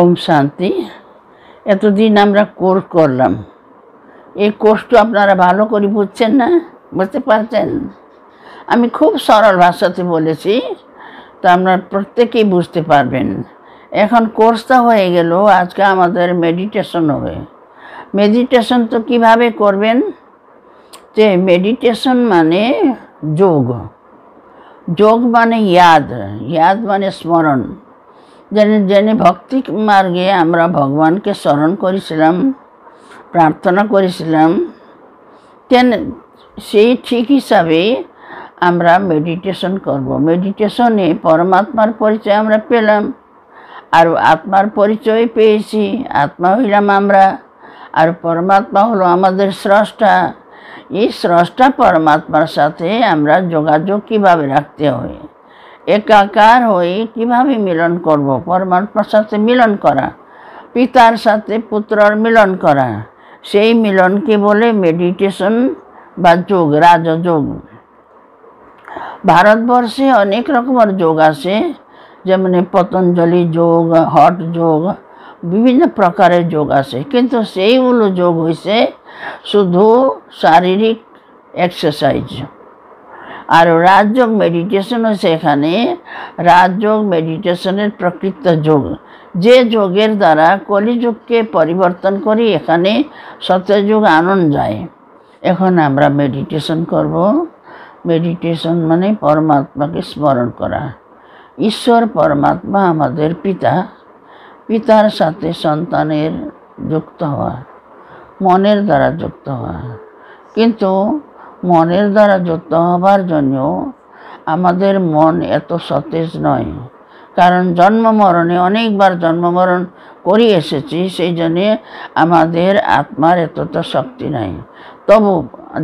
ওম শান্তি এতদিন আমরা কোর্স করলাম এই কোর্সটা আপনারা ভালো করে বুঝছেন না বুঝতে পারছেন আমি খুব সরল ভাষাতে বলেছি তা আপনারা প্রত্যেকেই বুঝতে পারবেন এখন কোর্সটা হয়ে গেল আজকে আমাদের মেডিটেশন হবে মেডিটেশন তো কিভাবে করবেন যে মেডিটেশন মানে যোগ যোগ মানে ইয়াদ ইয়াদ মানে স্মরণ যেন যিনি ভক্তি মার্গে আমরা ভগবানকে স্মরণ করেছিলাম প্রার্থনা করেছিলাম তেন সেই ঠিক হিসাবে আমরা মেডিটেশন করব মেডিটেশনে পরমাত্মার পরিচয় আমরা পেলাম আর আত্মার পরিচয় পেয়েছি আত্মা হইলাম আমরা আর পরমাত্মা হলো আমাদের স্রষ্টা এই স্রষ্টা পরমাত্মার সাথে আমরা যোগাযোগ কীভাবে রাখতে হয় एकाकार कि मिलन करब परमात्मार साथे मिलन करा पितार साथे पुत्र मिलन करा से मिलन के बोले मेडिटेशन जोग राजयोग भारतवर्षे अनेक रकम जोग आमने पतंजलि जोग हट जोग विभिन्न प्रकार जोग आंतु से शुद्ध शारीरिक एक्सरसाइज़ আর রাজযোগ মেডিটেশন হচ্ছে এখানে রাজযোগ মেডিটেশনের প্রকৃত যোগ যে যোগের দ্বারা কলিযুগকে পরিবর্তন করি এখানে সত্যযুগ আনন্দ যায় এখন আমরা মেডিটেশন করব মেডিটেশন মানে পরমাত্মাকে স্মরণ করা ঈশ্বর পরমাত্মা আমাদের পিতা পিতার সাথে সন্তানের যুক্ত হওয়া মনের দ্বারা যুক্ত হওয়া কিন্তু মনের দ্বারা যত্ন হবার জন্য আমাদের মন এত সতেজ নয় কারণ জন্ম মরণে অনেকবার জন্মমরণ করে এসেছি সেই জন্যে আমাদের আত্মার এতটা শক্তি নাই তবু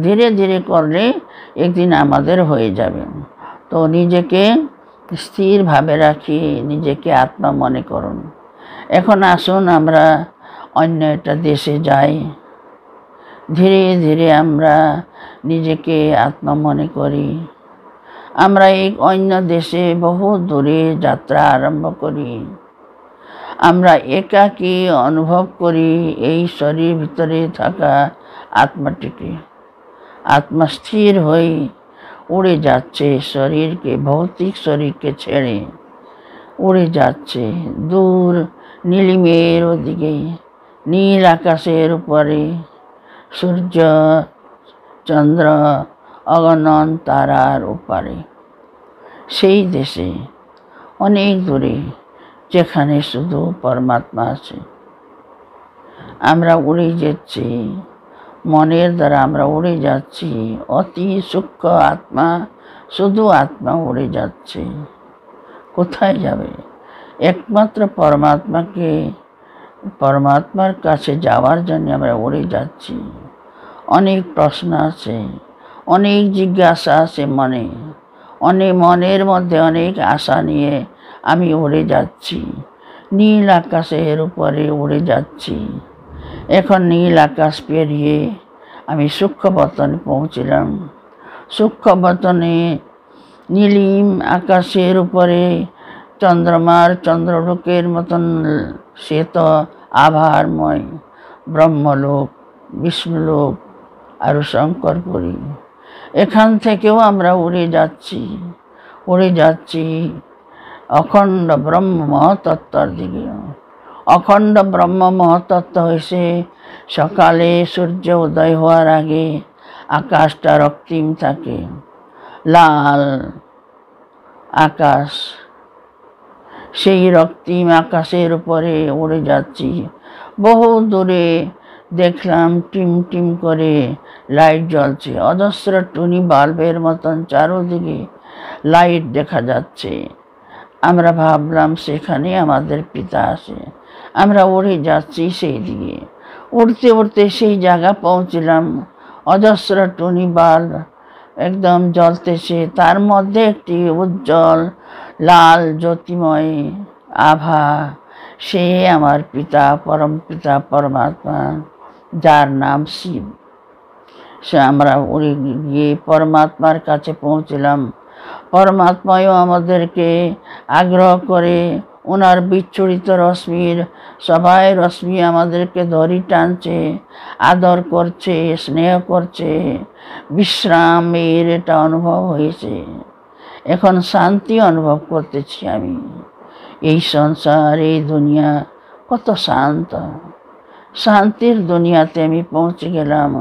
ধীরে ধীরে করলে একদিন আমাদের হয়ে যাবে তো নিজেকে স্থিরভাবে রাখি নিজেকে আত্মা মনে করুন এখন আসুন আমরা অন্য একটা দেশে যাই ধীরে ধীরে আমরা নিজেকে আত্মা মনে করি আমরা এক অন্য দেশে বহু দূরে যাত্রা আরম্ভ করি আমরা একাকী অনুভব করি এই শরীর ভিতরে থাকা আত্মাটিকে আত্মা স্থির হয়ে উড়ে যাচ্ছে শরীরকে ভৌতিক শরীরকে ছেড়ে উড়ে যাচ্ছে দূর নীলিমের ওদিকে নীল আকাশের উপরে সূর্য চন্দ্র অগণন তারার ওপারে সেই দেশে অনেক দূরে যেখানে শুধু পরমাত্মা আছে আমরা উড়ে যাচ্ছি মনের দ্বারা আমরা উড়ে যাচ্ছি অতি সূক্ষ্ম আত্মা শুধু আত্মা উড়ে যাচ্ছে কোথায় যাবে একমাত্র পরমাত্মাকে পরমাত্মার কাছে যাওয়ার জন্য আমরা উড়ে যাচ্ছি অনেক প্রশ্ন আছে অনেক জিজ্ঞাসা আছে মনে অনেক মনের মধ্যে অনেক আশা নিয়ে আমি উড়ে যাচ্ছি নীল আকাশের উপরে উড়ে যাচ্ছি এখন নীল আকাশ পেরিয়ে আমি সূক্ষ্মবতনে পৌঁছিলাম বতনে নীলিম আকাশের উপরে চন্দ্রমার চন্দ্রলোকের মতন শ্বেত আভারময় ব্রহ্মলোক বিষ্ণুলোক আরও শঙ্করপুরী এখান থেকেও আমরা উড়ে যাচ্ছি উড়ে যাচ্ছি অখণ্ড ব্রহ্ম মহাতত্ত্বর দিকে অখণ্ড ব্রহ্ম মহাতত্ত্ব হয়েছে সকালে সূর্য উদয় হওয়ার আগে আকাশটা রক্তিম থাকে লাল আকাশ সেই রক্তিম আকাশের উপরে উড়ে যাচ্ছি বহু দূরে দেখলাম টিম টিম করে লাইট জ্বলছে অজস্র টুনি বাল্বের মতন চারোদিকে লাইট দেখা যাচ্ছে আমরা ভাবলাম সেখানে আমাদের পিতা আছে আমরা উড়ে যাচ্ছি সেই দিকে উড়তে উড়তে সেই জায়গা পৌঁছলাম অজস্র টুনি বাল্ব একদম জ্বলতেছে তার মধ্যে একটি উজ্জ্বল লাল জ্যোতিময় আভা সে আমার পিতা পরম পিতা পরমাত্মা যার নাম শিব সে আমরা উড়ে গিয়ে পরমাত্মার কাছে পৌঁছলাম পরমাত্মায়ও আমাদেরকে আগ্রহ করে ওনার বিচ্ছুরিত রশ্মির সবাই রশ্মি আমাদেরকে ধরি টানছে আদর করছে স্নেহ করছে বিশ্রামের এটা অনুভব হয়েছে এখন শান্তি অনুভব করতেছি আমি এই সংসার এই দুনিয়া কত শান্ত শান্তির দুনিয়াতে আমি পৌঁছে গেলাম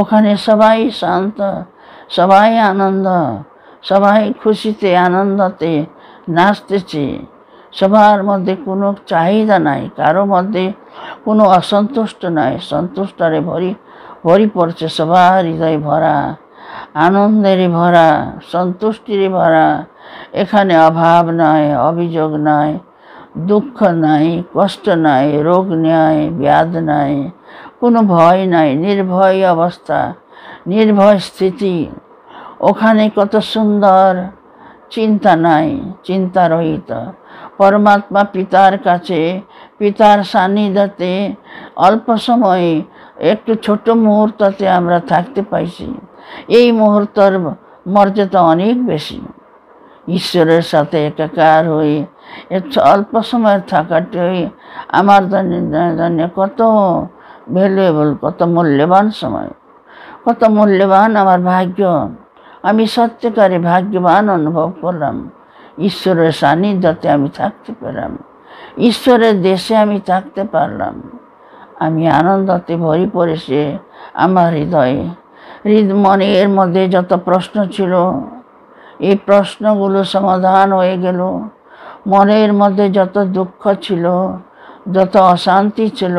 ওখানে সবাই শান্ত সবাই আনন্দ সবাই খুশিতে আনন্দতে নাচতেছে সবার মধ্যে কোনো চাহিদা নাই কারো মধ্যে কোনো অসন্তুষ্ট নাই সন্তুষ্টরে ভরি ভরি পড়ছে সবার হৃদয় ভরা আনন্দের ভরা সন্তুষ্টির ভরা এখানে অভাব নয় অভিযোগ নয় দুঃখ নাই কষ্ট নাই রোগ নাই ব্যাধ নাই কোনো ভয় নাই নির্ভয় অবস্থা নির্ভয় স্থিতি ওখানে কত সুন্দর চিন্তা নাই চিন্তা রহিত পরমাত্মা পিতার কাছে পিতার সান্নিধ্যতে অল্প সময়ে একটু ছোট মুহূর্ততে আমরা থাকতে পাইছি এই মুহূর্তর মর্যাদা অনেক বেশি ঈশ্বরের সাথে একাকার হয়ে অল্প সময়ের থাকাটাই আমার জন্য কত ভ্যালুয়েবল কত মূল্যবান সময় কত মূল্যবান আমার ভাগ্য আমি সত্যিকারে ভাগ্যবান অনুভব করলাম ঈশ্বরের সান্নিধ্যতে আমি থাকতে পারলাম ঈশ্বরের দেশে আমি থাকতে পারলাম আমি আনন্দতে ভরি পড়েছে আমার হৃদয়ে হৃদ মনের মধ্যে যত প্রশ্ন ছিল এই প্রশ্নগুলো সমাধান হয়ে গেল মনের মধ্যে যত দুঃখ ছিল যত অশান্তি ছিল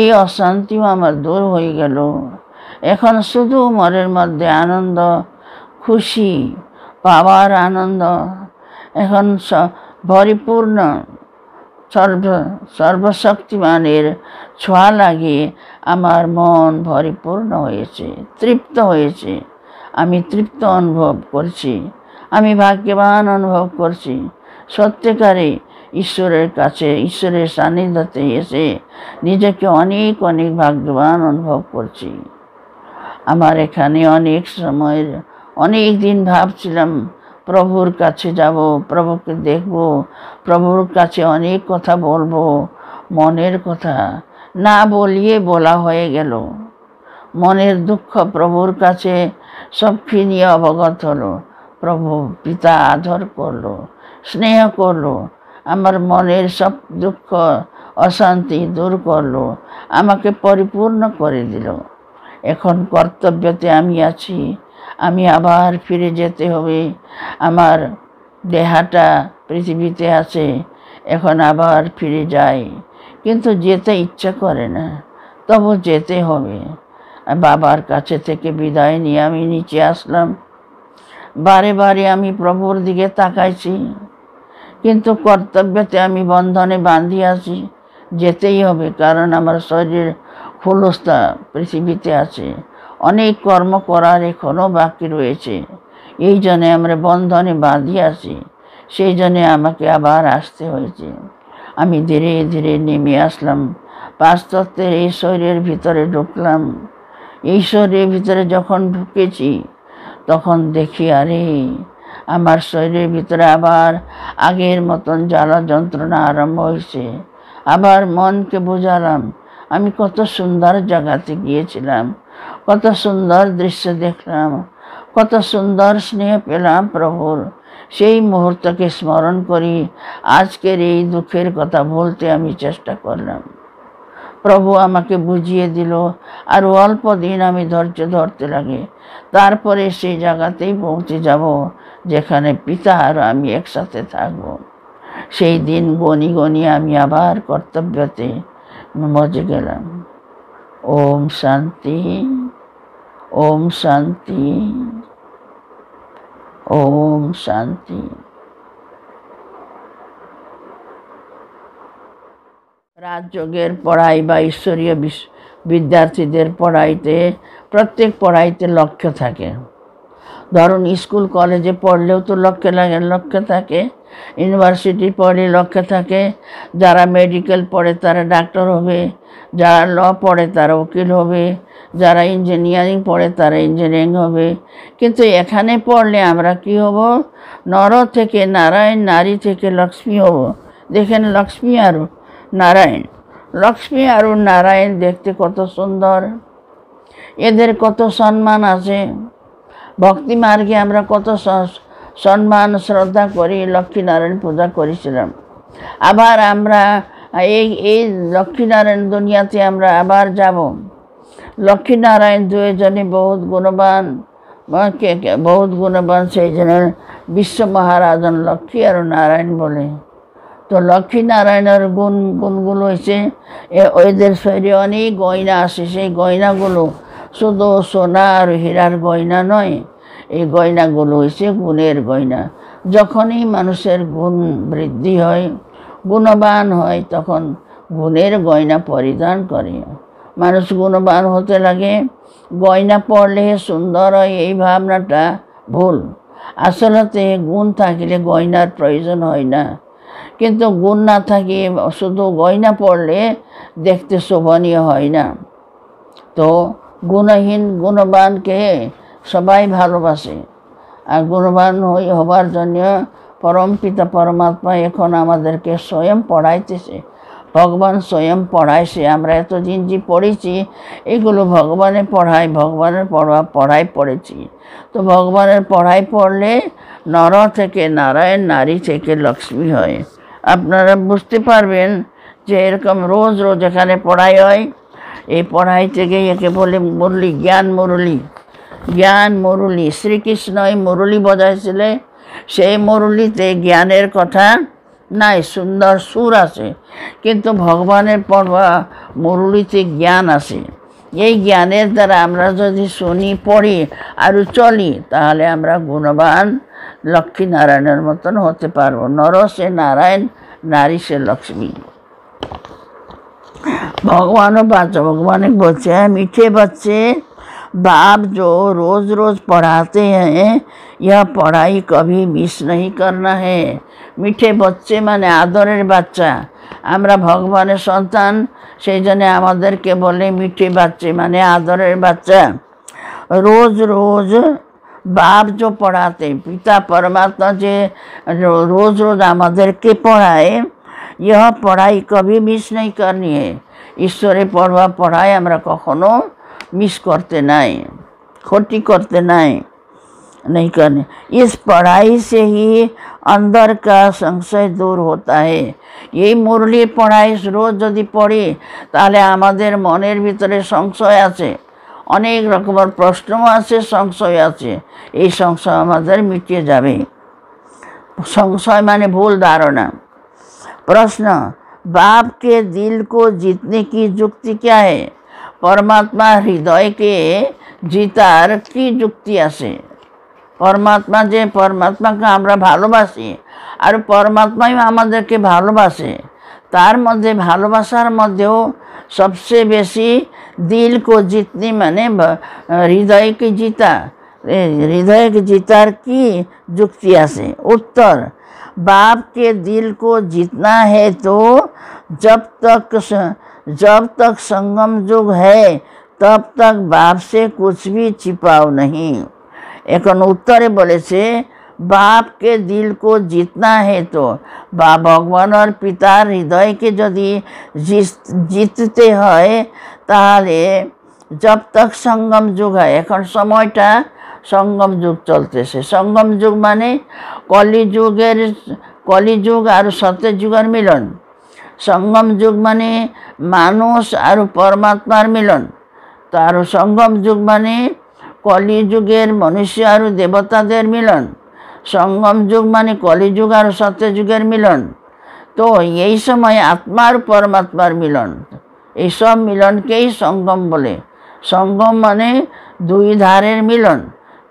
এই অশান্তিও আমার দূর হয়ে গেল এখন শুধু মনের মধ্যে আনন্দ খুশি পাওয়ার আনন্দ এখন পরিপূর্ণ সর্ব সর্বশক্তিমানের ছোঁয়া লাগে আমার মন পরিপূর্ণ হয়েছে তৃপ্ত হয়েছে আমি তৃপ্ত অনুভব করছি আমি ভাগ্যবান অনুভব করছি সত্যিকারে ঈশ্বরের কাছে ঈশ্বরের সান্নিধ্যতে এসে নিজেকে অনেক অনেক ভাগ্যবান অনুভব করছি আমার এখানে অনেক সময়ের অনেক দিন ভাবছিলাম প্রভুর কাছে যাব প্রভুকে দেখব প্রভুর কাছে অনেক কথা বলবো মনের কথা না বলিয়ে বলা হয়ে গেল মনের দুঃখ প্রভুর কাছে সবকে নিয়ে অবগত হলো প্রভু পিতা আদর করলো স্নেহ করলো আমার মনের সব দুঃখ অশান্তি দূর করলো আমাকে পরিপূর্ণ করে দিল এখন কর্তব্যতে আমি আছি আমি আবার ফিরে যেতে হবে আমার দেহাটা পৃথিবীতে আছে এখন আবার ফিরে যাই কিন্তু যেতে ইচ্ছা করে না তবু যেতে হবে বাবার কাছে থেকে বিদায় নিয়ে আমি নিচে আসলাম বারে বারে আমি প্রভুর দিকে তাকাইছি কিন্তু কর্তব্যতে আমি বন্ধনে আছি যেতেই হবে কারণ আমার শরীর খোলস্তা পৃথিবীতে আছে অনেক কর্ম করার এখনও বাকি রয়েছে এই জন্যে আমরা বন্ধনে আছি সেই জন্যে আমাকে আবার আসতে হয়েছে আমি ধীরে ধীরে নেমে আসলাম পাশ্চাত্যের এই শরীরের ভিতরে ঢুকলাম এই শরীরের ভিতরে যখন ঢুকেছি তখন দেখি আরে আমার শরীরের ভিতরে আবার আগের মতন জ্বালা যন্ত্রণা আরম্ভ হয়েছে আবার মনকে বোঝালাম আমি কত সুন্দর জায়গাতে গিয়েছিলাম কত সুন্দর দৃশ্য দেখলাম কত সুন্দর স্নেহ পেলাম প্রভুর সেই মুহূর্তকে স্মরণ করি আজকের এই দুঃখের কথা বলতে আমি চেষ্টা করলাম প্রভু আমাকে বুঝিয়ে দিল আর অল্প দিন আমি ধৈর্য ধরতে লাগে তারপরে সেই জায়গাতেই পৌঁছে যাব যেখানে পিতা আর আমি একসাথে থাকব সেই দিন গনি গনি আমি আবার কর্তব্যতে মজে গেলাম ওম শান্তি ওম শান্তি ওম শান্তি রাজযোগের পড়াই বা ঈশ্বরীয় বিদ্যার্থীদের পড়াইতে প্রত্যেক পড়াইতে লক্ষ্য থাকে ধরুন স্কুল কলেজে পড়লেও তো লক্ষ্যে লাগে লক্ষ্যে থাকে ইউনিভার্সিটি পড়ে লক্ষ্যে থাকে যারা মেডিকেল পড়ে তারা ডাক্তার হবে যারা ল পড়ে তারা উকিল হবে যারা ইঞ্জিনিয়ারিং পড়ে তারা ইঞ্জিনিয়ারিং হবে কিন্তু এখানে পড়লে আমরা কি হব নর থেকে নারায়ণ নারী থেকে লক্ষ্মী হব দেখেন লক্ষ্মী আর নারায়ণ লক্ষ্মী আর নারায়ণ দেখতে কত সুন্দর এদের কত সম্মান আছে ভক্তি মার্গে আমরা কত সম্মান শ্রদ্ধা করি লক্ষ্মীনারায়ণ পূজা করেছিলাম আবার আমরা এই এই লক্ষ্মীনারায়ণ দুনিয়াতে আমরা আবার যাব লক্ষ্মীনারায়ণ দুজনে বহুত গুণবান বহুত গুণবান সেই জনের বিশ্ব মহারাজন লক্ষ্মী আর নারায়ণ বলে তো লক্ষ্মী নারায়ণের গুণ গুণগুলো হয়েছে এদের শরীরে অনেক গয়না আসে সেই গয়নাগুলো শুধু সোনা আর হীরার গয়না নয় এই গয়নাগুলো হয়েছে গুণের গয়না যখনই মানুষের গুণ বৃদ্ধি হয় গুণবান হয় তখন গুণের গয়না পরিধান করে মানুষ গুণবান হতে লাগে গয়না পড়লে সুন্দর হয় এই ভাবনাটা ভুল আসলতে গুণ থাকলে গয়নার প্রয়োজন হয় না কিন্তু গুণ না থাকে শুধু গয়না পড়লে দেখতে শোভনীয় হয় না তো গুণহীন গুণবানকে সবাই ভালোবাসে আর গুণবান হই হবার জন্য পরম পিতা পরমাত্মা এখন আমাদেরকে স্বয়ং পড়াইতেছে ভগবান স্বয়ং পড়াইছে আমরা এতদিন যে পড়েছি এগুলো ভগবানের পড়াই ভগবানের পড়া পড়াই পড়েছি তো ভগবানের পড়াই পড়লে নর থেকে নারায়ণ নারী থেকে লক্ষ্মী হয় আপনারা বুঝতে পারবেন যে এরকম রোজ রোজ এখানে পড়াই হয় এই পড়াই থেকে একে বলে মুরলি জ্ঞান মুরলি জ্ঞান মুরলি শ্রীকৃষ্ণ এই মুরলি বজাইছিলে সেই মুরলিতে জ্ঞানের কথা নাই সুন্দর সুর আছে কিন্তু ভগবানের পড়া মুরলিতে জ্ঞান আছে এই জ্ঞানের দ্বারা আমরা যদি শুনি পড়ি আর চলি তাহলে আমরা গুণবান লক্ষ্মী নারায়ণের মতন হতে পারবো নর সে নারায়ণ নারী সে লক্ষ্মী ভগবানও बाचा भगवान বলছে মিঠে বাচ্চে বাপ যো রোজ রোজ পড়াতে হ্যাঁ পড়াই কবি মিস নাই করনা হে মিঠে বচ্চে মানে আদরের বাচ্চা আমরা ভগবানের সন্তান সেই জন্য আমাদেরকে বলে মিঠে বাচ্চে মানে আদরের বাচ্চা রোজ রোজ বাপ যো পড়াতে পিতা পরমাত্মা যে রোজ রোজ আমাদেরকে পড়ায় ইহ পড়াই কবি মিস নাই করনি है ঈশ্বরের পড়বা পড়ায় আমরা কখনো মিস করতে নাই ক্ষতি করতে নাই নেই কেন इस পড়াই সে অন্দর अंदर সংশয় দূর दूर হে এই মুরলি পড়াই রোজ যদি পড়ি তাহলে আমাদের মনের ভিতরে সংশয় আছে অনেক রকমের প্রশ্নও আছে সংশয় আছে এই সংশয় আমাদের মিটিয়ে যাবে সংশয় মানে ভুল ধারণা প্রশ্ন बाप के दिल को जीतने की जुक्ति क्या है परमात्मा हृदय के जीतार की जुक्ति आसे परमात्मा जे परमात्मा को हमरा भालोबासी और परमात्मा ही हमारे के भालोबासे तार मध्य भालोबासार मध्य सबसे बेसी दिल को जीतने माने हृदय के जीता हृदय के जीतार की जुक्ति आसे उत्तर बाप के दिल को जीतना है तो जब तक जब तक संगम युग है तब तक बाप से कुछ भी छिपाओ नहीं एखन उत्तरे बोले से बाप के दिल को जीतना है तो बाप भगवान और पिता हृदय के यदि जीतते हैं তাহলে जब तक संगम युग है एखन समयटा সঙ্গম যুগ চলতেছে সঙ্গম যুগ মানে কলিযুগের কলিযুগ আর সত্যযুগের মিলন সঙ্গম যুগ মানে মানুষ আর পরমাত্মার মিলন তো আর সঙ্গম যুগ মানে কলিযুগের মনুষ্য আর দেবতাদের মিলন সঙ্গম যুগ মানে কলিযুগ আর সত্যযুগের মিলন তো এই সময় আত্মার পরমাত্মার মিলন এইসব মিলনকেই সঙ্গম বলে সঙ্গম মানে দুই ধারের মিলন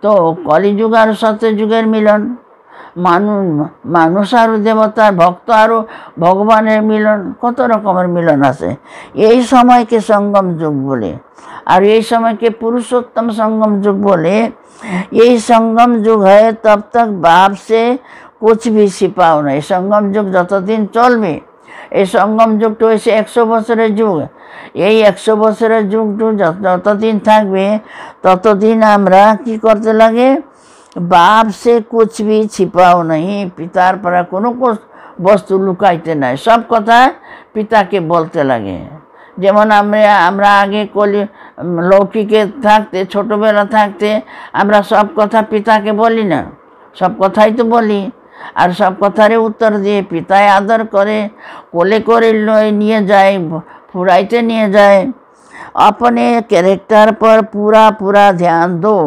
তো কলিযুগ আর সত্যযুগের মিলন মানুষ মানুষ আর দেবতার ভক্ত আরও ভগবানের মিলন কত রকমের মিলন আছে এই সময়কে সঙ্গম যুগ বলে আর এই সময়কে পুরুষোত্তম সঙ্গম যুগ বলে এই সঙ্গম যুগ হয় তব তক বাপ সে কুছ ভি সিপাও নয় সঙ্গম যুগ যতদিন চলবে এই সঙ্গম যুগটা হয়েছে একশো বছরের যুগ এই একশো বছরের যুগটু যতদিন থাকবে ততদিন আমরা কি করতে লাগে বাপ সে কুচবি ছিপাও নেই পিতার পরে কোনো বস্তু লুকাইতে নাই সব কথা পিতাকে বলতে লাগে যেমন আমরা আমরা আগে কলি লৌকিকে থাকতে ছোটোবেলা থাকতে আমরা সব কথা পিতাকে বলি না সব কথাই তো বলি আর সব কথারে উত্তর দিয়ে পিতায় আদর করে কোলে করে নিয়ে যায় ফুরাইতে নিয়ে যায় আপনি ক্যারেক্টার পর পুরা পুরা ধ্যান দো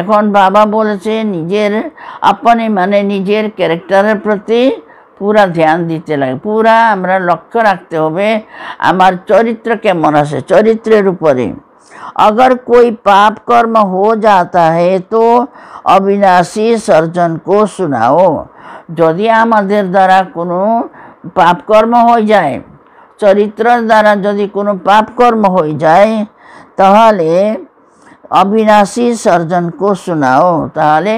এখন বাবা বলেছে নিজের আপনি মানে নিজের ক্যারেক্টারের প্রতি পুরা ধ্যান দিতে লাগে পুরা আমরা লক্ষ্য রাখতে হবে আমার চরিত্র কেমন আছে চরিত্রের উপরে अगर कोई पाप कर्म हो जाता है तो अविनाशी सर्जन को सुनाओ यदि आम द्वारा कोनो पाप कर्म हो जाए चरित्र द्वारा यदि कोनो पाप कर्म हो जाए ताहले अविनाशी सर्जन को सुनाओ ताहले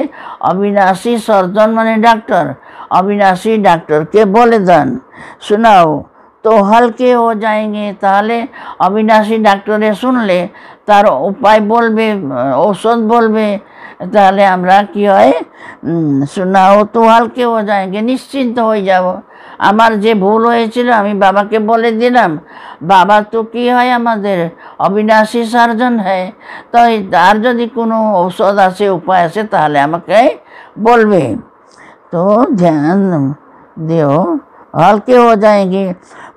अविनाशी सर्जन माने डॉक्टर अविनाशी डॉक्टर के बोले दन सुनाओ তো হালকে ও जाएंगे তাহলে অবিনাশী ডাক্তারে শুনলে তার উপায় বলবে ঔষধ বলবে তাহলে আমরা কি হয় শোনা ও তো হালকে ও যায়গে নিশ্চিন্ত হয়ে যাব আমার যে ভুল হয়েছিল আমি বাবাকে বলে দিলাম বাবা তো কি হয় আমাদের অবিনাশী সার্জন হয় তাই তার যদি কোনো ঔষধ আছে উপায় আছে তাহলে আমাকে বলবে তো ধ্যান দেও हल्के हो जाएंगे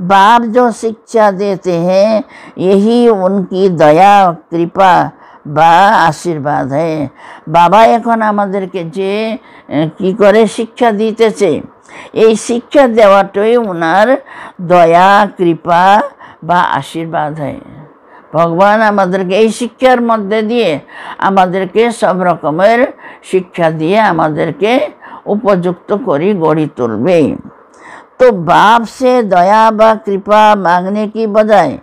बाप जो शिक्षा देते हैं यही उनकी दया कृपा বা আশীর্বাদ হ্যাঁ বাবা এখন আমাদেরকে যে কি করে শিক্ষা দিতেছে এই শিক্ষা দেওয়াটাই ওনার দয়া কৃপা বা আশীর্বাদ হয় ভগবান আমাদেরকে এই শিক্ষার মধ্যে দিয়ে আমাদেরকে সব রকমের শিক্ষা দিয়ে আমাদেরকে উপযুক্ত করে গড়ি তুলবে তো বাপ সে দয়া বা কৃপা মাগনে কি বজায়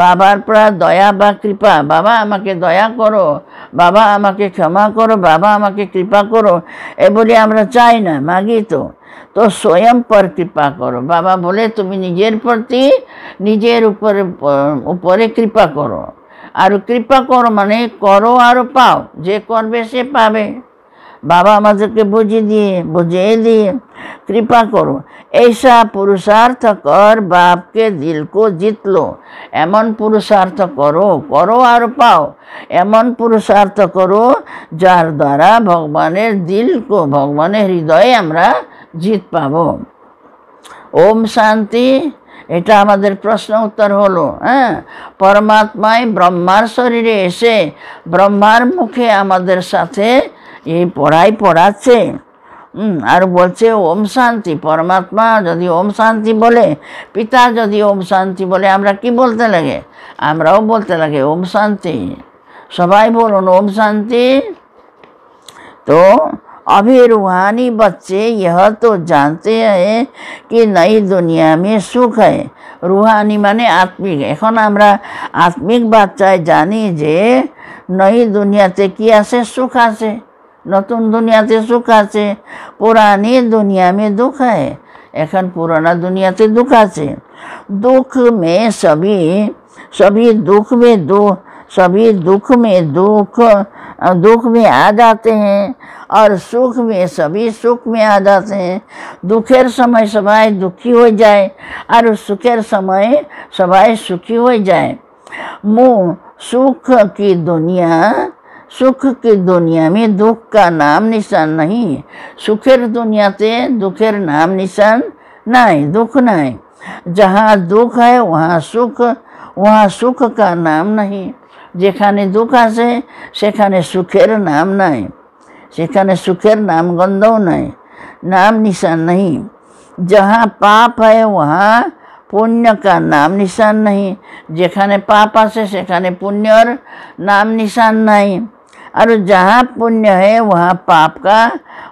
বাবার প্রায় দয়া বা কৃপা বাবা আমাকে দয়া করো বাবা আমাকে ক্ষমা করো বাবা আমাকে কৃপা করো এ বলে আমরা চাই না মাগি তো তো স্বয়ং পর কৃপা করো বাবা বলে তুমি নিজের প্রতি নিজের উপরে উপরে কৃপা করো আর কৃপা করো মানে করো আর পাও যে করবে সে পাবে বাবা আমাদেরকে বুঝিয়ে দিয়ে বুঝিয়ে দিয়ে কৃপা করো এইসা পুরুষার্থ কর বাপকে দিলকো জিতলো এমন পুরুষার্থ করো করো আর পাও এমন পুরুষার্থ করো যার দ্বারা ভগবানের দিলকো ভগবানের হৃদয়ে আমরা জিত পাব ওম শান্তি এটা আমাদের প্রশ্ন উত্তর হলো হ্যাঁ পরমাত্মায় ব্রহ্মার শরীরে এসে ব্রহ্মার মুখে আমাদের সাথে এই পড়াই পড়াচ্ছে আর বলছে ওম শান্তি পরমাত্মা যদি ওম শান্তি বলে পিতা যদি ওম শান্তি বলে আমরা কি বলতে লাগে আমরাও বলতে লাগে ওম শান্তি সবাই বলুন ওম শান্তি তো अभी रूहानी बच्चे यह तो जानते हैं कि नई दुनिया में सुख है রুহানি মানে আত্মিক এখন আমরা আত্মিক বাচ্চায় জানি যে নই দুনিয়াতে কি আছে সুখ আছে नতুন দুনিয়াতে সুখ আছে পুরানি দুনিয়া মে দুখ আছে এখন পুরানা দুনিয়াতে দুখ আছে দুখ মে সবই সবই দুখ মে দু সবই দুখ মে দুখ দুখ মে আ جاتে হে আর সুখ মে সবই সুখ মে আ جاتে হে হ্যাঁ। দুখের সময় সবাই দুখী হয়ে যায় আর সুখের সময় সবাই সুখী হয়ে যায় মো সুখ কি দুনিয়া सुख की दुनिया में दुख का नाम निशान नहीं है सुखेर दुनिया से दुखेर नाम निशान नहीं दुख नहीं जहाँ दुख है वहाँ सुख वहाँ सुख का नाम नहीं जेखने दुख आखने सुखेर नाम नहीं सेखने सुखेर नाम गंध नहीं नाम निशान नहीं जहाँ पाप है वहाँ पुण्य का नाम निशान नहीं जेखने पाप आसे पुण्य और नाम निशान नहीं और जहाँ पुण्य है वहाँ पाप का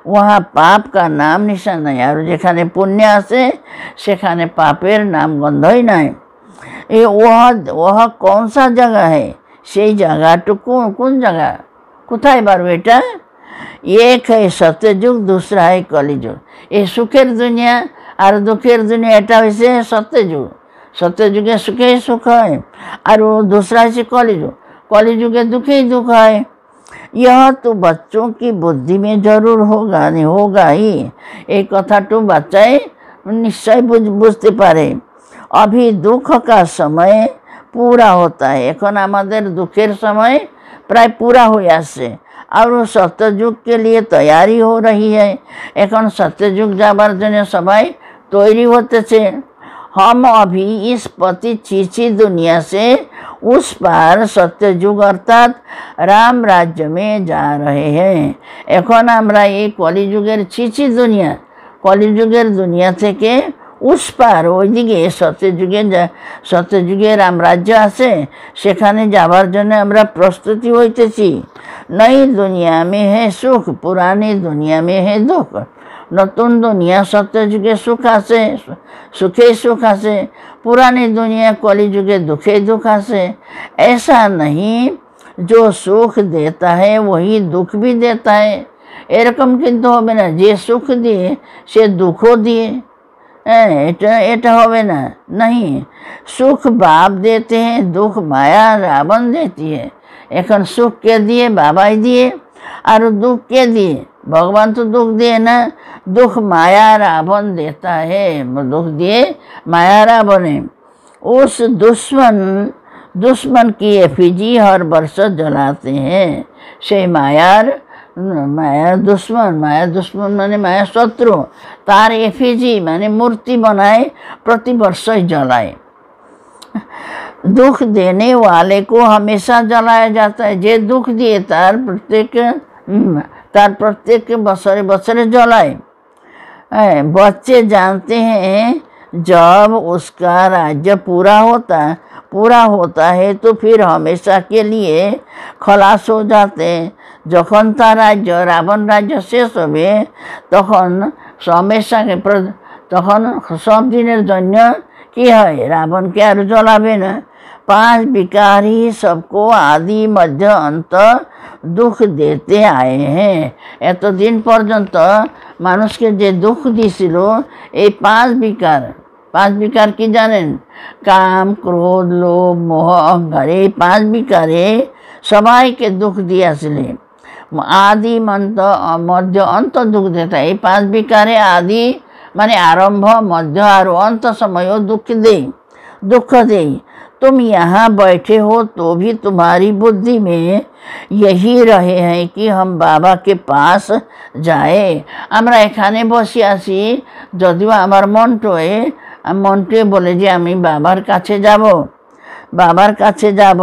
वहाँ पाप का नाम निशान नहीं और जेखने पुण्य आखने पापर नाम गंध ही ना ये वह वह कौन सा जगह है से जगह जगहटू तो कौन जगह कथाए बार बेटा एक है सत्य युग दूसरा है कलिजुग ये सुखर दुनिया और दुखर दुनिया एट सत्य युगे सुखे सुख है और दूसरा है कलिजुग कलिजुगे दुखे दुख है ইহা তো बच्चों की बुद्धि में जरूर होगा नहीं होगा ही এই কথাটো বাচ্চাই নিশ্চয় বুঝতে পারে অভি দুঃখ কার সময়ে পুরা হতা এখন আমাদের দুঃখের সময় প্রায় পুরা হয়ে আসে আর সত্যযুগ কে লিয়ে তৈরি হো রহি এখন সত্যযুগ যাবার জন্য সবাই তৈরি হতেছে हम अभी इस पति चीची दुनिया से उस पार সত্যযুগ অর্থাৎ রাম রাজ্যমে যা রহে হ্যাঁ এখন আমরা এই কলিযুগের চিচি দুনিয়া কলিযুগের দুনিয়া থেকে উস পার ওইদিকে সত্যযুগে সত্যযুগে রামরাজ্য রাজ্য আছে সেখানে যাবার জন্য আমরা প্রস্তুতি হইতেছি নই দুনিয়া মে হে সুখ পুরানি দুনিয়া মে হে দুঃখ নতুন দুনিয়া সত্যযুগে সুখ আছে সুখে সুখ আছে पुरानी दुनिया कली जुगे दुखे दुख से ऐसा नहीं जो सुख देता है वही दुख भी देता है এরকম কিন্তু হবে না যে সুখ দিয়ে সে দুঃখও দিয়ে হ্যাঁ এটা এটা হবে না नहीं सुख बाप देते हैं दुख माया रावण देती है এখন সুখকে দিয়ে বাবাই দিয়ে আর দুঃখকে দিয়ে भगवान तो दुख दिए ना दुख माया रावण देता है दुख दिए माया रावण है उस दुश्मन दुश्मन की एफिजी हर वर्ष जलाते हैं से मायार माया दुश्मन माया दुश्मन माने माया शत्रु तार एफिजी माने मूर्ति बनाए प्रति वर्ष जलाए दुख देने वाले को हमेशा जलाया जाता है जे दुख दिए तार प्रत्येक हम्म, तार प्रत्येक बसरे बसरे जलाए बच्चे जानते हैं जब उसका राज्य पूरा होता पूरा होता है तो फिर हमेशा के लिए खलास हो जाते जखन तार राज्य रावण राज्य शेष हो तक हमेशा के तक सब दिन जन् कि है रावण के आर जलाबे ना पांच विकार ही सबको आदि मध्य अंत दुख देते आए हैं यत तो दिन पर्यंत मानुष के जे दुख दिशिलो ये पांच विकार पांच विकार की जाने काम क्रोध लोभ मोह अहंकार ये पांच विकार सबा के दुख दिया सिले आदि मंत मध्य अंत दुख देता है ये पांच विकार आदि माने आरंभ मध्य और अंत समय दुख दे दुख दे तुम यहाँ बैठे हो तो भी तुम्हारी बुद्धि में यही रहे हैं कि हम बाबा के पास जाए আমরা एखने बस আছি যদিও আমার মনটোয়ে মনটোয়ে বলে যে আমি বাবার কাছে যাব बाबर কাছে যাব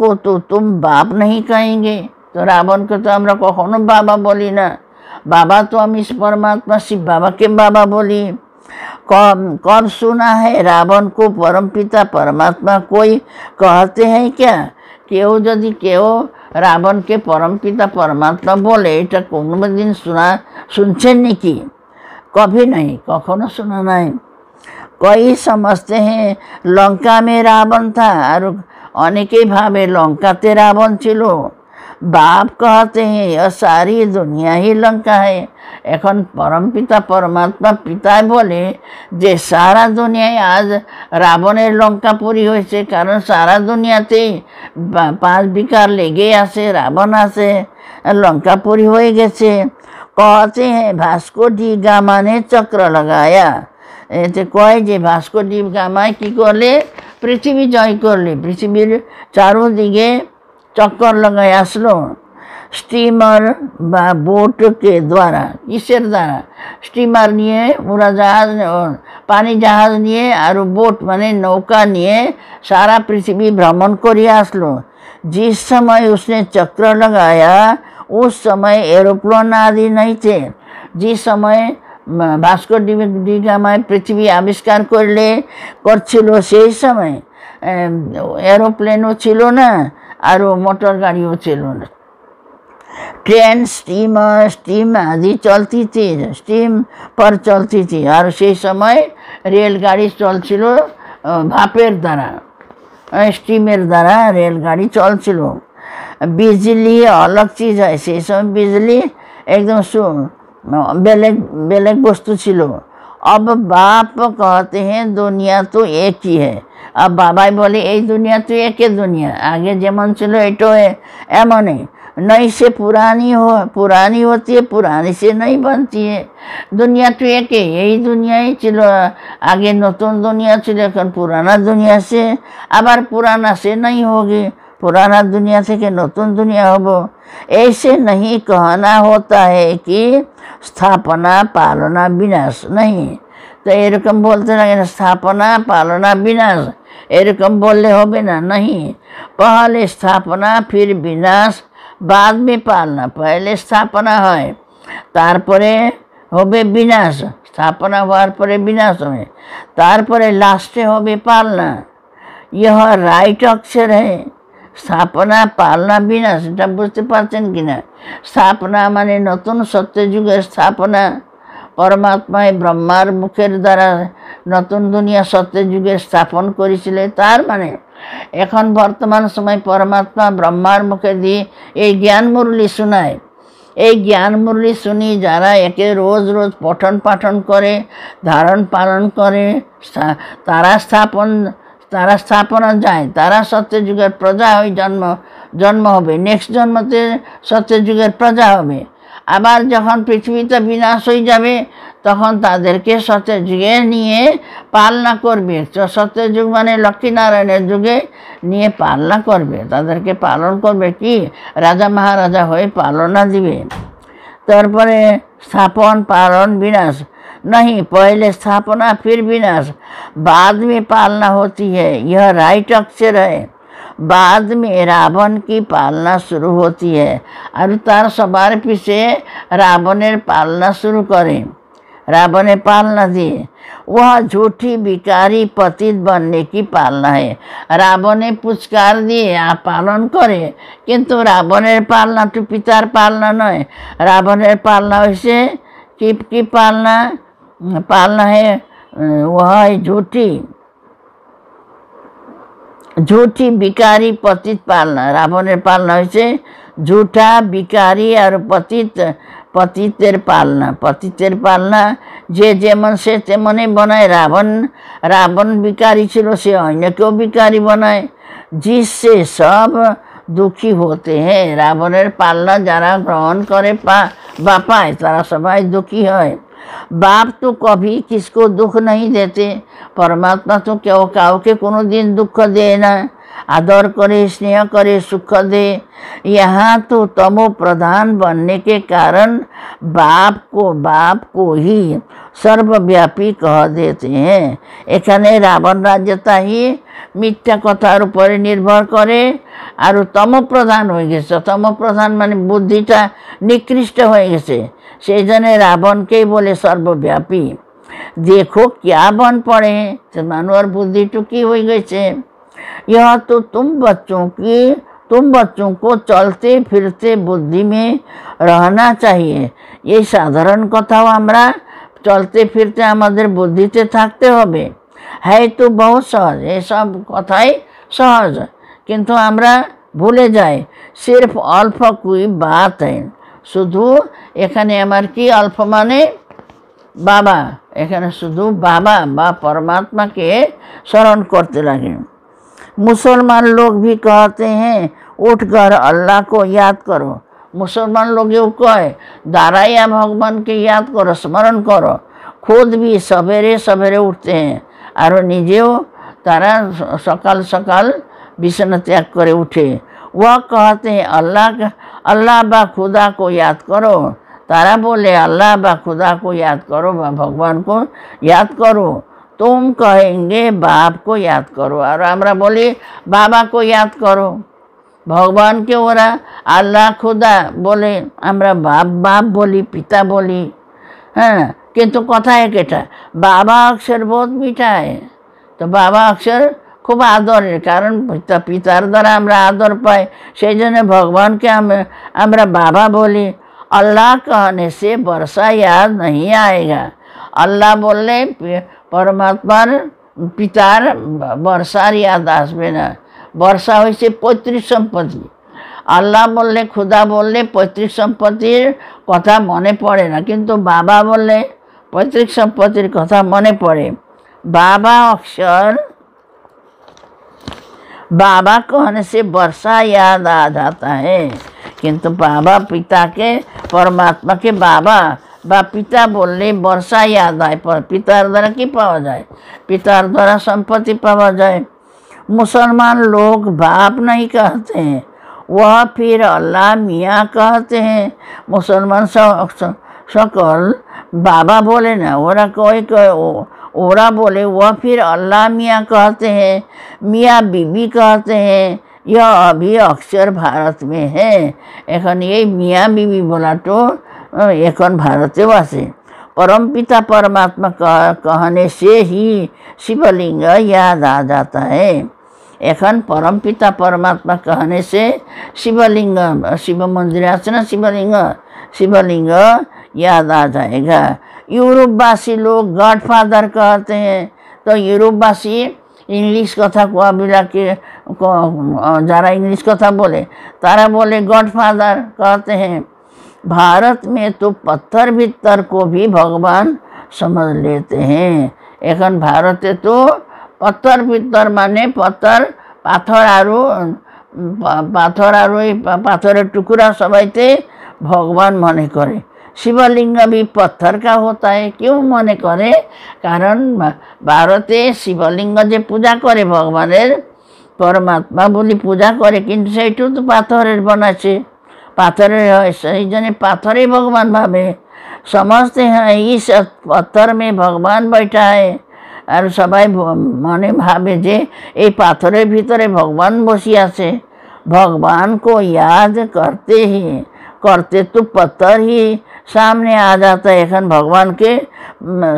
को तो तुम बाप नहीं कहेंगे तो रावण को तो আমরা কখনো বাবা বলি না বাবা तो हम इस परमात्मा शिव बाबा के बाबा बोली कौन कौन सुना है रावण को परम पिता परमात्मा कोई कहते हैं क्या क्यों यदि केव रावण के परम पिता परमात्मा बोले इटा तो कौन सुना सुन कि कभी नहीं कखो सुना नहीं कई समझते हैं लंका में रावण था और अनेक भावे लंकाते रावण छो বাপ কহাতে हैं यह सारी दुनिया ही लंका है এখন পরমপিতা পরমাত্মা পিতায় বলে যে সারা দুনিয়ায় আজ রাবণের পুরি হয়েছে কারণ সারা দুনিয়াতে পাঁচ বিকার লেগে আছে রাবণ আছে পুরি হয়ে গেছে কহাতে হ্যাঁ ভাস্কর डी गामा চক্র चक्र এতে কয় যে ভাস্কর ডিপ গামায় কী করলে পৃথিবী জয় করলে পৃথিবীর চারোদিকে चक्कर लगाया स्लो स्टीमर बोट के द्वारा कीसर द्वारा स्टीमर नहीं पूरा जहाज पानी जहाज नहीं और बोट माने नौका नहीं सारा पृथ्वी भ्रमण करिया स्लो जिस समय उसने चक्र लगाया उस समय एरोप्लेन आदि नहीं थे जिस समय भास्कर डिगामाय पृथ्वी आविष्कार করলে করছিল সেই समय এরোপ্লেনও ছিল ना अरू मटर गाडी छ ट्रेन स्टिम स्टिम हजुर चल्ती थिए स्टिम चलति थिएँ सही समय रेलगाडी चल छ घापर द्वारा स्टिमेर रेलगाडी चल छ बिजलि अलग अब बाप कहते हैं दुनिया तो एक ही है अब बाबा बोले ये दुनिया तो एक ही दुनिया आगे जेमन चलो एटो है एम नहीं से पुरानी हो पुरानी होती है पुरानी से नहीं बनती है दुनिया तो एक है यही दुनिया ही ছিল आगे नतून दुनिया ছিল এখন पुराना दुनिया से আবার पुराना से नहीं होगी पुराना दुनिया से कि नतून दुनिया हब ऐसे नहीं कहना होता है कि स्थापना पालना विनाश नहीं तो बोलते বলতে ना स्थापना पालना विनाश এরকম बोलने হবে ना नहीं पहले स्थापना फिर विनाश बाद में पालना पहले स्थापना है तारे हो विनाश स्थापना हार पर विनाश हो तारे लास्ट हो पालना यह राइट अक्षर है স্থাপনা পালনা বিনা সেটা বুঝতে পারছেন কি না স্থাপনা মানে নতুন সত্যযুগের স্থাপনা পরমাত্মায় ব্রহ্মার মুখের দ্বারা নতুন দুনিয়া সত্যযুগে স্থাপন করেছিলে তার মানে এখন বর্তমান সময় পরমাত্মা ব্রহ্মার মুখে দিয়ে এই জ্ঞান মুরলি শোনায় এই জ্ঞান মুরলি শুনি যারা একে রোজ রোজ পঠন পাঠন করে ধারণ পালন করে তারা স্থাপন তারা স্থাপনা যায় তারা সত্যযুগের প্রজা হয়ে জন্ম জন্ম হবে নেক্সট জন্মতে সত্যযুগের প্রজা হবে আবার যখন পৃথিবীতে বিনাশ হয়ে যাবে তখন তাদেরকে সত্যযুগে নিয়ে পালনা করবে তো সত্যযুগ মানে লক্ষ্মীনারায়ণের যুগে নিয়ে পালনা করবে তাদেরকে পালন করবে কি রাজা মহারাজা হয়ে পালনা দিবে তারপরে স্থাপন পালন বিনাশ नहीं पहले स्थापना फिर विनाश बाद में पालना होती है यह राइट अक्षर है बाद में रावण রাবণ কি পালনা শুরু হতি আর তার সবার পিছে রাবণের पालना शुरू करें रावण पालना दिए वह झूठी बिकारी पतित बनने की पालना है रावण ने पुचकार दिए आप पालन करें किंतु रावणের पालना तो पितार पालना নয় রাবণের पालना वैसे কি কি পালনা पालना है वह है झूठी ঝুঠি বিকারি পতিত পালনা রাবণের পালনা হয়েছে ঝুঠা বিকারি আর পতিত পতিতের পালনা পতিতের পালনা যে যেমন সে তেমনই বনায় রাবণ রাবণ বিকারি ছিল সে অন্যকেও বিকারি বানায় জিসে সব দুঃখী হতে হ্যাঁ রাবণের পালনা যারা গ্রহণ করে পা বা পায় তারা সবাই দুঃখী হয় बाप तो कभी किसको दुख नहीं देते परमात्मा तो क्यों काव के कोनो दिन दुख देना आदर करे स्नेह करे सुख दे यहाँ तो तमो प्रधान बनने के कारण बाप को बाप को ही সর্বব্যাপী কহ দিয়েছে এখানে রাবণ রাজ্যতাহী মিথ্যা কথার উপরে নির্ভর করে আর তমপ্রধান হয়ে গেছে তমপ্রধান মানে বুদ্ধিটা নিকৃষ্ট হয়ে গেছে সেই জন্য রাবণকেই বলে সর্বব্যাপী দেখো ক্যা বন পড়ে মানুষ বুদ্ধিটুকি হয়ে গেছে यह तो तुम बच्चों की तुम बच्चों को चलते फिरते बुद्धि में रहना चाहिए এই সাধারণ কথাও আমরা চলতে ফিরতে আমাদের বুদ্ধিতে থাকতে হবে হ্যাঁ তো বহু সহজ এসব কথাই সহজ কিন্তু আমরা ভুলে যাই সির্ফ অল্প কুই বাত শুধু এখানে আমার কি অল্প মানে বাবা এখানে শুধু বাবা বা পরমাত্মাকে স্মরণ করতে লাগে मुसलमान लोग भी कहते हैं उठकर अल्लाह को याद करो मुसलमान लोग जो कहे दाराया भगवान के याद करो स्मरण करो खुद भी सवेरे सवेरे उठते हैं और निजे तारा सकाल सकाल बिछन त्याग कर उठे वह कहते हैं अल्लाह अल्लाह बा खुदा को याद करो तारा बोले अल्लाह बा खुदा को याद करो भगवान को याद करो तुम कहेंगे बाप को याद करो और हमारा बोली बाबा को याद करो भगवान के हो अल्लाह खुदा बोले हमारा बाप बाप बोली पिता बोली है हाँ, ना किंतु कथा है केटा बाबा अक्षर बहुत मीठा है तो बाबा अक्षर खूब आदर है कारण কারণ পিতা পিতার দ্বারা আমরা আদর পাই भगवान के ভগবানকে আমরা बाबा बोली अल्लाह कहने से वर्षा याद नहीं आएगा अल्लाह बोले পরমাত্মার পিতার বর্ষার ইয়াদ আসবে না বর্ষা হয়েছে পৈতৃক সম্পত্তি আল্লাহ বললে ক্ষুদা বললে পৈতৃক সম্পত্তির কথা মনে পড়ে না কিন্তু বাবা বললে পৈতৃক সম্পত্তির কথা মনে পড়ে বাবা অক্ষর বাবা কহনে সে বর্ষা ইয়াদ আধাতা হ্যাঁ কিন্তু বাবা পিতাকে পরমাত্মাকে বাবা বা পিতা বললে বর্ষা ইয়াদ হয় পিতার দ্বারা কি পাওয়া যায় পিতার দ্বারা সম্পত্তি পাওয়া যায় মুসলমান লোক বাপ নাই কাহতে हैं वह फिर अल्लाह मियाँ कहते हैं মুসলমান সকল বাবা বলে না ওরা কয় ওরা বলে ও ফির আল্লাহ মিয়া কাহতে হ্যাঁ মিয়া বিবি কাহতে হ্যাঁ यह অভি অক্ষর ভারত মে হ্যাঁ এখন এই মিয়া বিবি বলাটো এখন भारतेव परम पिता परमात्मा कह, कहने से ही शिवलिंग याद आ जाता है एखन परम पिता परमात्मा कहने से शिवलिंग शिव मंदिर आते ना शिवलिंग शिवलिंग याद आ जाएगा यूरोपवासी लोग गॉड फादर कहते हैं तो यूरोपवासी इंग्लिश कथा को अभिला के को जरा इंग्लिश कथा बोले तारा बोले गॉड फादर कहते हैं भारत में तो पत्थर भीतर को भी भगवान समझ लेते हैं এখন ভারতে তো পত্তর পিত্তর মানে পত্তর পাথর আর পাথর আর ওই পাথরের টুকরা সবাইতে ভগবান মনে করে শিবলিঙ্গ বি পত্থর কা হতা হয় কেউ মনে করে কারণ ভারতে শিবলিঙ্গ যে পূজা করে ভগবানের পরমাত্মা বলে পূজা করে কিন্তু সেইটু তো পাথরের বনাছে पाथर হয় সেই জন্য पाथर ही भगवान भावे समझते हैं इस पत्थर में भगवान बैठा है আর সবাই মনে ভাবে ये पाथर পাথরের ভিতরে ভগবান বসে আছে ভগবানকে याद करते ही करते तो पत्थर ही सामने आ जाता है एखन भगवान के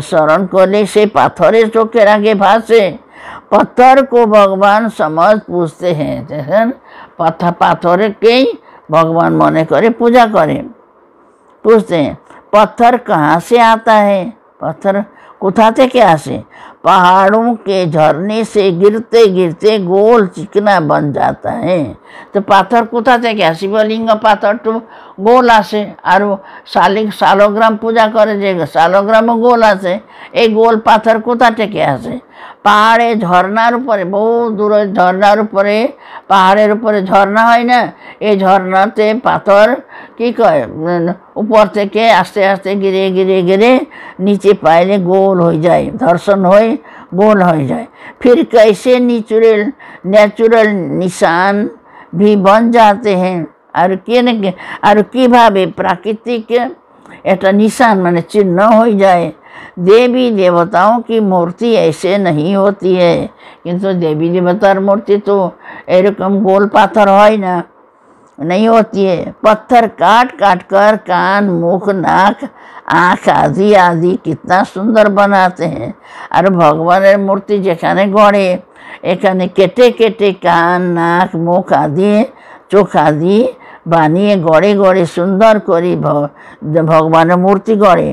शरण को ले से पाथरे चोखे आगे भाषे पत्थर को भगवान समझ पूछते हैं जैसे पाथर के भगवान मने करे पूजा करें पूछते हैं पत्थर कहाँ से आता है पत्थर कुथाते क्या से पहाड़ों के झरने से गिरते गिरते गोल चिकना बन जाता है तो पाथर कुथाते क्या शिवलिंग पाथर तो गोला से और शालिक सालोग्राम पूजा करे जाएगा सालोग्राम गोला से ये गोल पाथर कुथाते क्या से পাহাড়ে ঝর্নার উপরে বহু দূরে ঝর্নার উপরে পাহাড়ের উপরে ঝর্না হয় না এই ঝর্নাতে পাথর কি কয় উপর থেকে আস্তে আস্তে গিরে গিরে গিরে নিচে পাইলে গোল হয়ে যায় ধর্ষণ হয়ে গোল হয়ে যায় ফির कैसे नेचुरल ন্যাচুরাল নিশান ভি বন যাতে হ্যাঁ আর কে আর কীভাবে প্রাকৃতিক এটা নিশান মানে চিহ্ন হয়ে যায় देवी देवताओं की मूर्ति ऐसे नहीं होती है किंतु देवी देवतार मूर्ति तो एरकम गोल पाथर है ना नहीं होती है पत्थर काट काट कर कान मुख नाक आँख आदि आदि कितना सुंदर बनाते हैं अरे भगवान मूर्ति जेखाने गड़े এখানে केटे केटे कान নাক मुख आदि चोख आदि বানিয়ে गड़े গড়ে सुंदर করে भगवान মূর্তি गड़े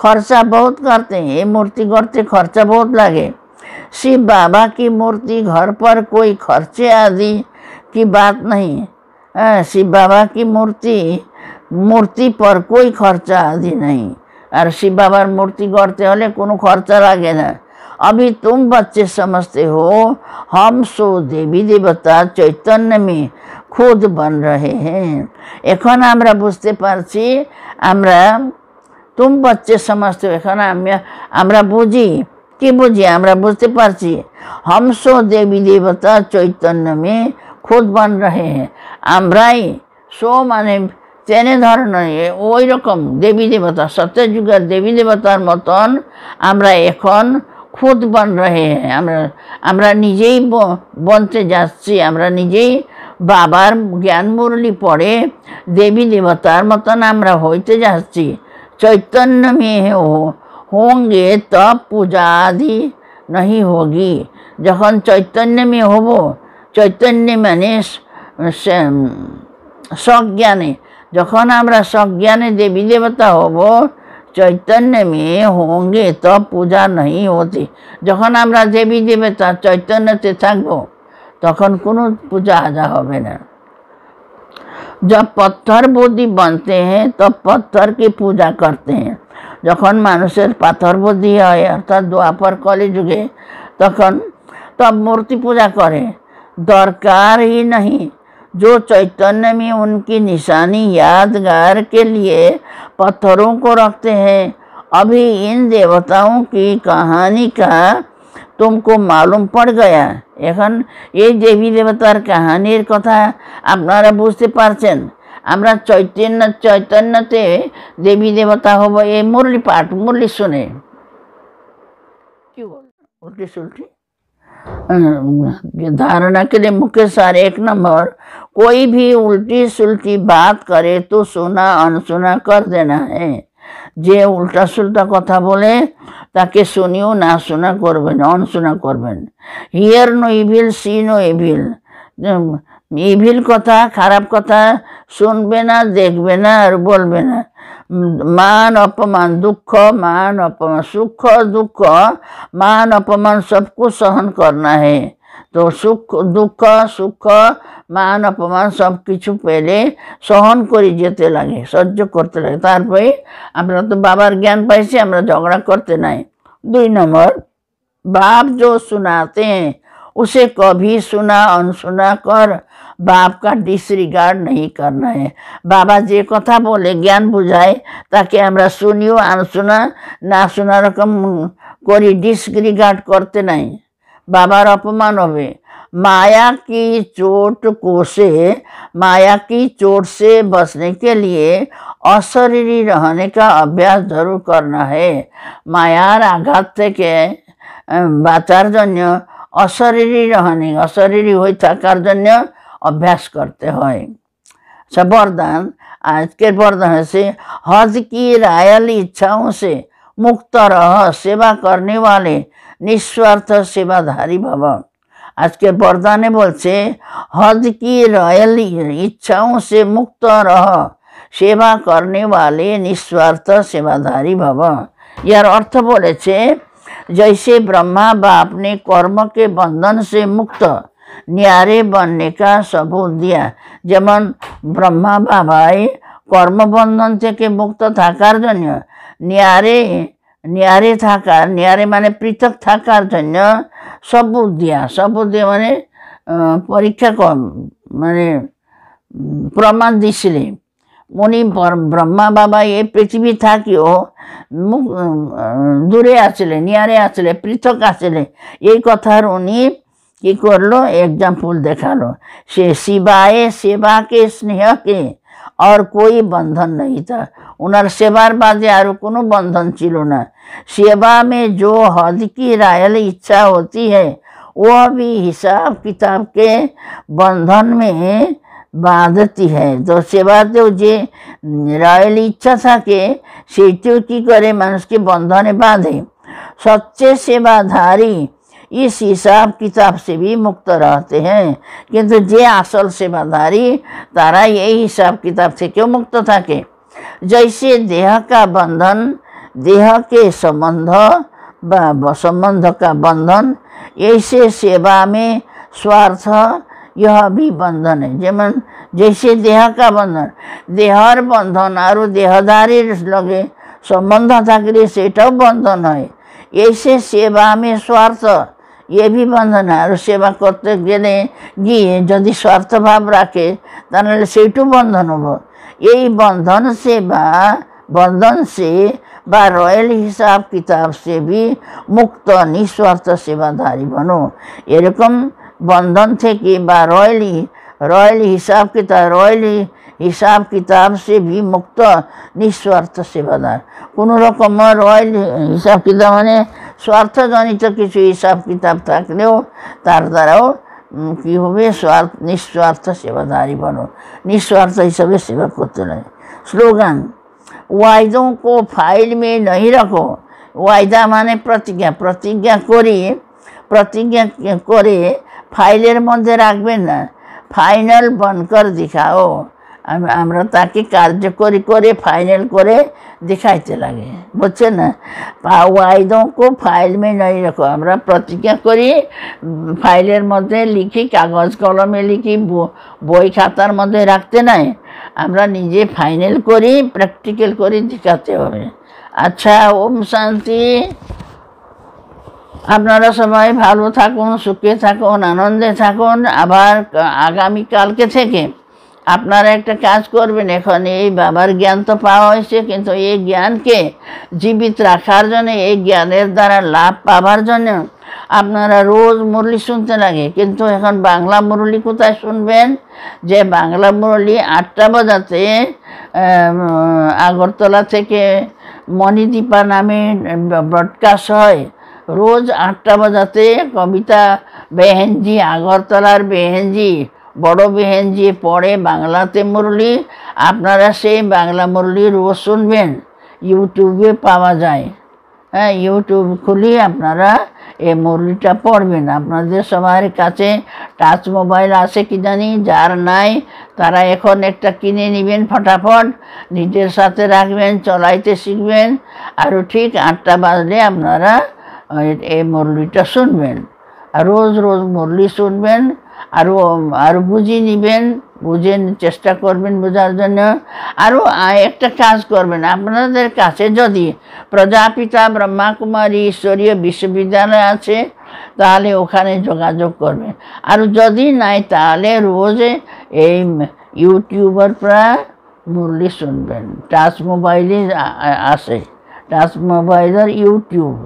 खर्चा बहुत करते हैं ये मूर्ति करते खर्चा बहुत लगे शिव बाबा की मूर्ति घर पर कोई खर्चे आदि की बात नहीं है शिव बाबा की मूर्ति मूर्ति पर कोई खर्चा आदि नहीं और शिव बाबा मूर्ति करते हमें कोनो खर्चा लगे ना अभी तुम बच्चे समझते हो हम सो देवी देवता चैतन्य में खुद बन रहे हैं एखन हमारा बुझते हमारा তুম পাচ্ছে সমস্ত এখন আমি আমরা বুঝি কি বুঝি আমরা বুঝতে পারছি হমস দেবী দেবতা চৈতন্য মেয়ে খুদ বান রহে আমরাই সো মানে তেনে ধরনের ওই রকম দেবী দেবতা সত্যযুগের দেবী দেবতার মতন আমরা এখন খুদ বন রহে আমরা আমরা নিজেই বনতে যাচ্ছি আমরা নিজেই বাবার জ্ঞান মুরলি পড়ে দেবী দেবতার মতন আমরা হইতে যাচ্ছি चैतन्य में हो होंगे तब पूजा आदि नहीं होगी যখন চৈতন্য মে হব চৈতন্য মানে সজ্ঞানে যখন আমরা সজ্ঞানে দেবী দেবতা হব চৈতন্য মেয়ে হোঙ্গে তো পূজা নহি হতে যখন আমরা দেবী দেবতা চৈতন্যতে থাকব তখন কোনো পূজা আজা হবে না जब पत्थर बुद्धि बनते हैं तब तो पत्थर की पूजा करते हैं যখন মানুষের পাথর है अर्थात অর্থাৎ দোয়াপর जुगे तक तब मूर्ति पूजा करें दरकार ही नहीं जो चैतन्य में उनकी निशानी यादगार के लिए पत्थरों को रखते हैं अभी इन देवताओं की कहानी का তুমকো মালুম পড় গয়া এখন এই দেবী দেবতার কাহানির কথা আপনারা বুঝতে পারছেন আমরা চৈতন্য চৈতন্যতে দেবী দেবতা হব এই মুরলি পাঠ মুরলি শুনে কি বল উল্টি সুল্টি धारणा के लिए मुख्य सार एक नंबर कोई भी उल्टी सुलटी बात करे तो सुना अनसुना कर देना है যে উল্টাসুল্টা কথা বলে তাকে শুনিও না শোনা করবেন অনশোনা করবেন hear no evil see no evil evil কথা খারাপ কথা শুনবে না দেখবে না আর বলবে না মান অপমান দুঃখ মান অপমান সুখ দুঃখ মান অপমান সবকু সহন করনা হে তো সুখ দুঃখ সুখ মান অপমান সব কিছু পেলে সহন করে যেতে লাগে সহ্য করতে লাগে তারপরে আমরা তো বাবার জ্ঞান পাইছি আমরা ঝগড়া করতে নাই দুই নম্বর বাপ যো শোনাতে উসে কভি শোনা অনশোনা কর বাপ কা ডিসরিগার্ড নেই করনা है বাবা যে কথা বলে জ্ঞান বুঝায় তাকে আমরা শুনিও আনশোনা না শোনা রকম করি ডিসরিগার্ড করতে নাই बाबार अपमान হবে माया की चोट को से माया की चोट से बचने के लिए अशरीरी रहने का अभ्यास जरूर करना है मायार आघात के বাঁচার জন্য अशरी রহনি অশরীরী হয়ে থাকার জন্য অভ্যাস করতে वरदान आज के वरदान से हज की रायल इच्छाओं से मुक्त रह सेवा करने वाले निस्वार्थ নিঃস্বার্থ সেবাধারী ভবা আজকে বরদানে বলছে हद की रॉयल इच्छाओं से मुक्त रह सेवा करने वाले निस्वार्थ सेवाधारी भव यार अर्थ বলেছে जैसे ब्रह्मा बाप ने कर्म के बंधन से मुक्त न्यारे बनने का सबूत दिया ब्रह्मा যেমন कर्म बंधन কর্মবন্ধন के मुक्त था জন্য न्यारे নিয়ারে থাকার নিয়ারে মানে পৃথক থাকার জন্য শপথ দিয়া সবু দিয়ে মানে পরীক্ষা কম মানে প্রমাণ দিছিলে উনি ব্রহ্মা বাবা এ পৃথিবী থাকিও দূরে আছিলে নিয়ারে আছিলে পৃথক আছিলে এই কথার উনি কি করলো এক্সাম্পল দেখালো সে শিবায়ে সেবাকে স্নেহকে और कोई बंधन नहीं था उन सेवार बाजे और को बंधन छो ना सेवा में जो हद की रायल इच्छा होती है वो भी हिसाब किताब के बंधन में बांधती है तो सेवा तो जे रायल इच्छा था के सीटों की करे मनुष्य के बंधन बांधे सच्चे सेवाधारी इस हिसाब किताब से भी मुक्त रहते हैं किंतु जे असल सेवाधारी तारा यही हिसाब किताब से क्यों मुक्त थके जैसे देह का बंधन देह के संबंध संबंध का बंधन ऐसे सेवा में स्वार्थ यह भी बंधन है जेमन जैसे देह का बंधन देहर बंधन और देहदारी लगे संबंध थकले सेटाओ बंधन है ऐसे सेवा में स्वार्थ ये भी बंधन है और করতে গেলে গিয়ে যদি স্বার্থভাব রাখে তাহলে সেইটু বন্ধন হব এই বন্ধন সেবা বন্ধন সে বা রয়েল হিসাব কিতাব সে भी মুক্ত নিঃস্বার্থ সেবাধারী বনো এরকম বন্ধন থেকে বা রয়েলি রয়্যালি হিসাব কিতাব রয়্যালি হিসাব কিতাব সে ভি মুক্ত নিঃস্বার্থ সেবাদার কোনো রকম রয়েল হিসাব কিতাব মানে स्वार्थ जनित किसु हिसाब किताब थाक्लो तारदार हो कि हो स्वार्थ निस्वार्थ सेवाधारी बनो निस्वार्थ हिसाबले सेवा गर्दैन स्लोगन वाइदों को फाइल में नहीं रखो वाइदा माने प्रतिज्ञा प्रतिज्ञा करे प्रतिज्ञा करे फाइलेर मध्ये राख्बे फाइनल बनकर देखाओ আমরা তাকে কার্যকরী করে ফাইনাল করে দেখাইতে লাগে বুঝছেন না ওয়াইদঙ্ক ফাইল নাই রাখো আমরা প্রতিজ্ঞা করি ফাইলের মধ্যে লিখি কাগজ কলমে লিখি বই খাতার মধ্যে রাখতে নাই আমরা নিজে ফাইনাল করি প্র্যাকটিক্যাল করে দেখাতে হবে আচ্ছা ওম শান্তি আপনারা সবাই ভালো থাকুন সুখে থাকুন আনন্দে থাকুন আবার আগামী কালকে থেকে আপনারা একটা কাজ করবেন এখন এই বাবার জ্ঞান তো পাওয়া হয়েছে কিন্তু এই জ্ঞানকে জীবিত রাখার জন্য এই জ্ঞানের দ্বারা লাভ পাবার জন্য আপনারা রোজ মুরলি শুনতে লাগে কিন্তু এখন বাংলা মুরলি কোথায় শুনবেন যে বাংলা মুরলি আটটা বাজাতে আগরতলা থেকে মণিদীপা নামে ব্রডকাস্ট হয় রোজ আটটা বাজাতে কবিতা বেহেনজি আগরতলার বেহেনজি বড় বিহেন যে পড়ে বাংলাতে মুরলি আপনারা সেই বাংলা মুরলি রোজ শুনবেন ইউটিউবে পাওয়া যায় হ্যাঁ ইউটিউব খুলি আপনারা এই মুরলিটা পড়বেন আপনাদের সবার কাছে টাচ মোবাইল আছে কি জানি যার নাই তারা এখন একটা কিনে নেবেন ফটাফট নিজের সাথে রাখবেন চলাইতে শিখবেন আরও ঠিক আটটা বাজলে আপনারা এই মুরলিটা শুনবেন রোজ রোজ মুরলি শুনবেন আরও আরও বুঝিয়ে নেবেন বুঝে চেষ্টা করবেন বোঝার জন্য আরও একটা কাজ করবেন আপনাদের কাছে যদি প্রজাপিতা ব্রহ্মাকুমারী ঈশ্বরীয় বিশ্ববিদ্যালয় আছে তাহলে ওখানে যোগাযোগ করবেন আর যদি নাই তাহলে রোজে এই ইউটিউবার প্রায় মুরলি শুনবেন টাচ মোবাইলে আছে টাচ মোবাইলের ইউটিউব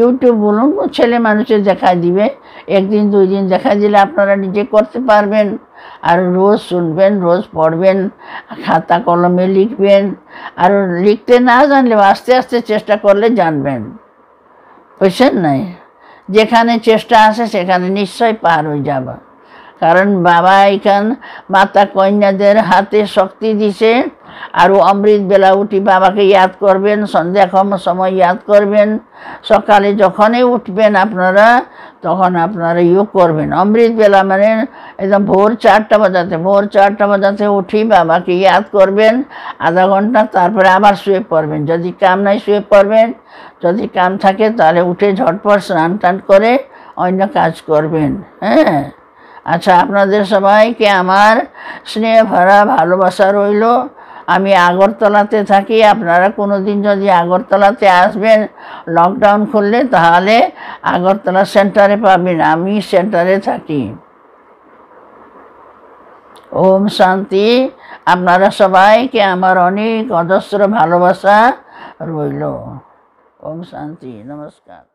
ইউটিউব বলুন ছেলে মানুষের দেখা দিবে একদিন দুই দিন দেখা দিলে আপনারা নিজে করতে পারবেন আর রোজ শুনবেন রোজ পড়বেন খাতা কলমে লিখবেন আর লিখতে না জানলে আস্তে আস্তে চেষ্টা করলে জানবেন বুঝছেন নাই যেখানে চেষ্টা আছে সেখানে নিশ্চয় পার হয়ে যাবা কারণ বাবা এখান মাতা কন্যাদের হাতে শক্তি দিছে আর অমৃত বেলা উঠি বাবাকে ইয়াদ করবেন সন্ধ্যা কম সময় ইয়াদ করবেন সকালে যখনই উঠবেন আপনারা তখন আপনারা ইয়োগ করবেন অমৃত বেলা মানে একদম ভোর চারটা বাজাতে ভোর চারটা বাজাতে উঠি বাবাকে ইয়াদ করবেন আধা ঘন্টা তারপরে আবার শুয়ে পড়বেন যদি কাম নাই শুয়ে পড়বেন যদি কাম থাকে তাহলে উঠে ঝটপট স্নান টান করে অন্য কাজ করবেন হ্যাঁ আচ্ছা আপনাদের সবাইকে আমার স্নেহ ভরা ভালোবাসা রইল আমি আগরতলাতে থাকি আপনারা কোনো দিন যদি আগরতলাতে আসবেন লকডাউন খুললে তাহলে আগরতলা সেন্টারে পাবেন আমি সেন্টারে থাকি ওম শান্তি আপনারা সবাইকে আমার অনেক অজস্র ভালোবাসা রইল ওম শান্তি নমস্কার